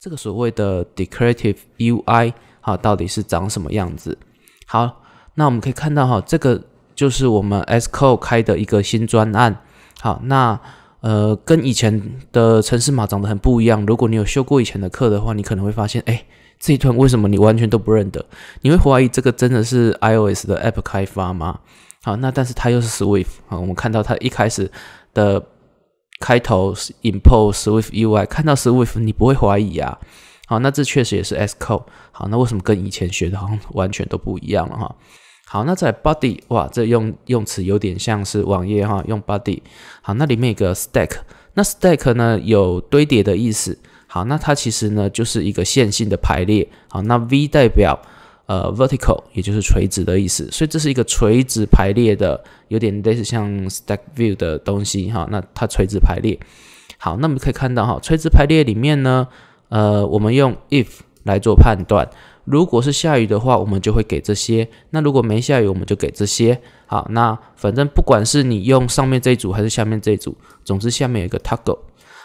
这个所谓的 decorative UI 哈，到底是长什么样子？好，那我们可以看到哈，这个就是我们 s c o 开的一个新专案。好，那呃，跟以前的城市码长得很不一样。如果你有修过以前的课的话，你可能会发现，哎，这一段为什么你完全都不认得？你会怀疑这个真的是 iOS 的 App 开发吗？好，那但是它又是 Swift。好，我们看到它一开始的。开头 import SwiftUI，看到 s w i f t 你不会怀疑啊，好，那这确实也是 S code，好，那为什么跟以前学的好像完全都不一样了哈？好，那在 body，哇，这用用词有点像是网页哈，用 body，好，那里面有个 stack，那 stack 呢有堆叠的意思，好，那它其实呢就是一个线性的排列，好，那 v 代表。呃，vertical 也就是垂直的意思，所以这是一个垂直排列的，有点类似像 stack view 的东西哈。那它垂直排列，好，那么可以看到哈，垂直排列里面呢，呃，我们用 if 来做判断，如果是下雨的话，我们就会给这些；那如果没下雨，我们就给这些。好，那反正不管是你用上面这一组还是下面这一组，总之下面有一个 toggle。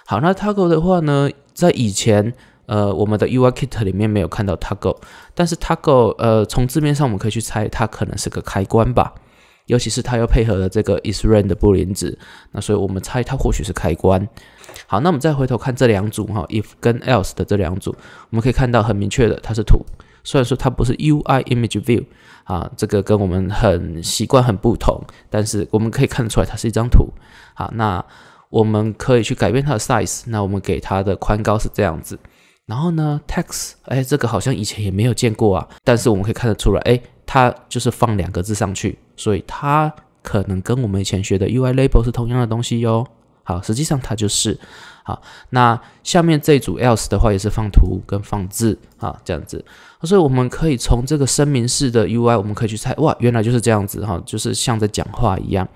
好，那 toggle 的话呢，在以前。呃，我们的 UI Kit 里面没有看到 Toggle，但是 Toggle，呃，从字面上我们可以去猜，它可能是个开关吧。尤其是它又配合了这个 is run 的布林值，那所以我们猜它或许是开关。好，那我们再回头看这两组哈，if 跟 else 的这两组，我们可以看到很明确的，它是图。虽然说它不是 UI Image View，啊，这个跟我们很习惯很不同，但是我们可以看得出来，它是一张图。好，那我们可以去改变它的 size，那我们给它的宽高是这样子。然后呢，text，哎，这个好像以前也没有见过啊。但是我们可以看得出来，哎，它就是放两个字上去，所以它可能跟我们以前学的 UI label 是同样的东西哟。好，实际上它就是。好，那下面这组 else 的话也是放图跟放字啊，这样子。所以我们可以从这个声明式的 UI，我们可以去猜，哇，原来就是这样子哈，就是像在讲话一样。